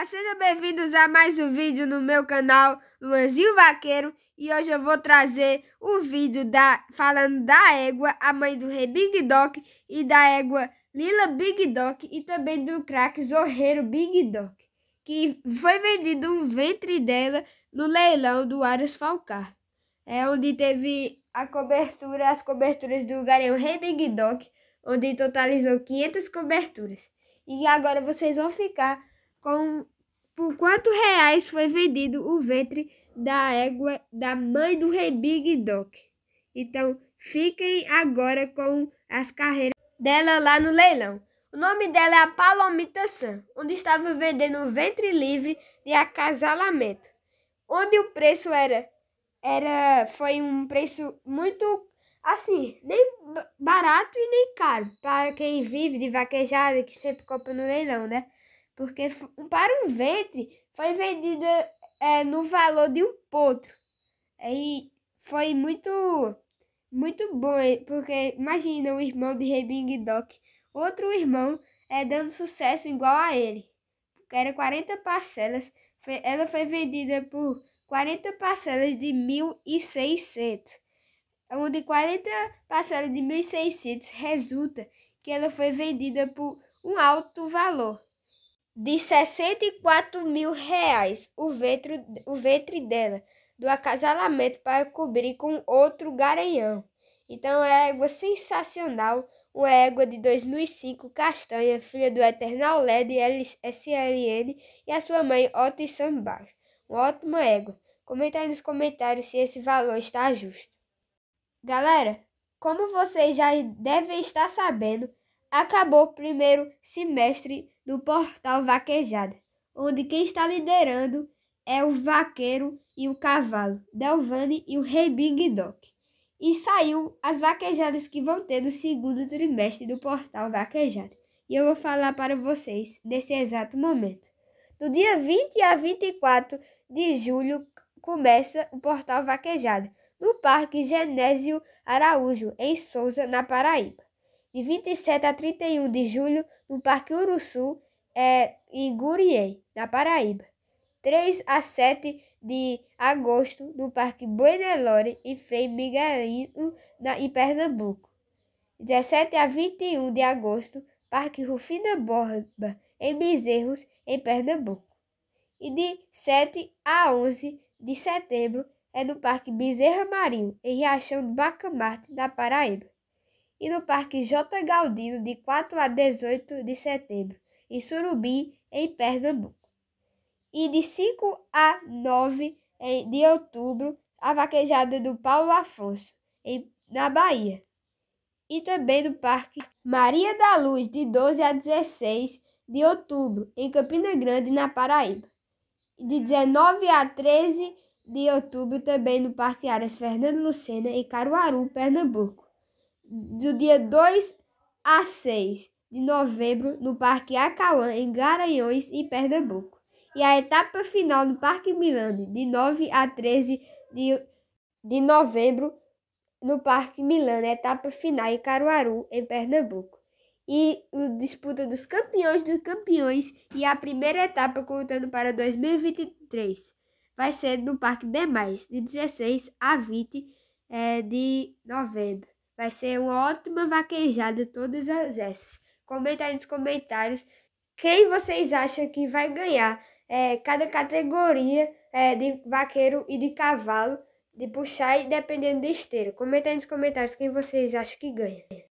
Olá, sejam bem-vindos a mais um vídeo no meu canal Luanzinho Vaqueiro E hoje eu vou trazer o vídeo da, falando da égua, a mãe do rei Big Doc E da égua Lila Big Doc e também do craque Zorreiro Big Doc Que foi vendido um ventre dela no leilão do Arias Falcar É onde teve a cobertura, as coberturas do garoto rei Big Doc Onde totalizou 500 coberturas e agora vocês vão ficar com, por quanto reais foi vendido o ventre da égua da mãe do rei Big Doc. Então, fiquem agora com as carreiras dela lá no leilão. O nome dela é a Palomita San, onde estava vendendo o ventre livre de acasalamento, onde o preço era era foi um preço muito assim, nem barato e nem caro, para quem vive de vaquejada que sempre compra no leilão, né? porque para um ventre foi vendida é, no valor de um potro. Aí foi muito muito bom, porque imagina o irmão de Rebing Doc, outro irmão é dando sucesso igual a ele. Porque era 40 parcelas, foi, ela foi vendida por 40 parcelas de 1.600. Onde 40 parcelas de 1.600 resulta que ela foi vendida por um alto valor de 64 mil reais o ventre, o ventre dela, do acasalamento para cobrir com outro garanhão. Então é égua sensacional, uma égua de 2005, castanha, filha do Eternal LED SLN e a sua mãe Otis Sambar. Uma ótima égua. Comenta aí nos comentários se esse valor está justo. Galera, como vocês já devem estar sabendo, acabou o primeiro semestre do portal Vaquejada, onde quem está liderando é o Vaqueiro e o Cavalo, Delvani e o Rei Big Doc. E saiu as vaquejadas que vão ter no segundo trimestre do portal Vaquejada. E eu vou falar para vocês nesse exato momento. Do dia 20 a 24 de julho começa o portal Vaquejada, no Parque Genésio Araújo, em Souza, na Paraíba de 27 a 31 de julho, no Parque Uruçu, é, em Guriei, na Paraíba. 3 a 7 de agosto, no Parque Buenelore, em Frei Miguelinho, na, em Pernambuco. 17 a 21 de agosto, Parque Rufina Borba, em Bezerros, em Pernambuco. E de 7 a 11 de setembro, é no Parque Bezerra Marinho, em Riachão do Bacamarte, na Paraíba e no Parque J. Galdino, de 4 a 18 de setembro, em Surubim, em Pernambuco. E de 5 a 9 de outubro, a vaquejada do Paulo Afonso, em, na Bahia. E também no Parque Maria da Luz, de 12 a 16 de outubro, em Campina Grande, na Paraíba. E de 19 a 13 de outubro, também no Parque Áreas Fernando Lucena, em Caruaru, Pernambuco do dia 2 a 6 de novembro no Parque Acauã, em Garanhões, em Pernambuco. E a etapa final no Parque Milani, de 9 a 13 de, de novembro, no Parque Milano, etapa final em Caruaru, em Pernambuco. E a disputa dos campeões dos campeões e a primeira etapa contando para 2023 vai ser no Parque Demais, de 16 a 20 é, eh, de novembro. Vai ser uma ótima vaquejada todas as essas. Comenta aí nos comentários quem vocês acham que vai ganhar é, cada categoria é, de vaqueiro e de cavalo, de puxar e dependendo de esteira. Comenta aí nos comentários quem vocês acham que ganha.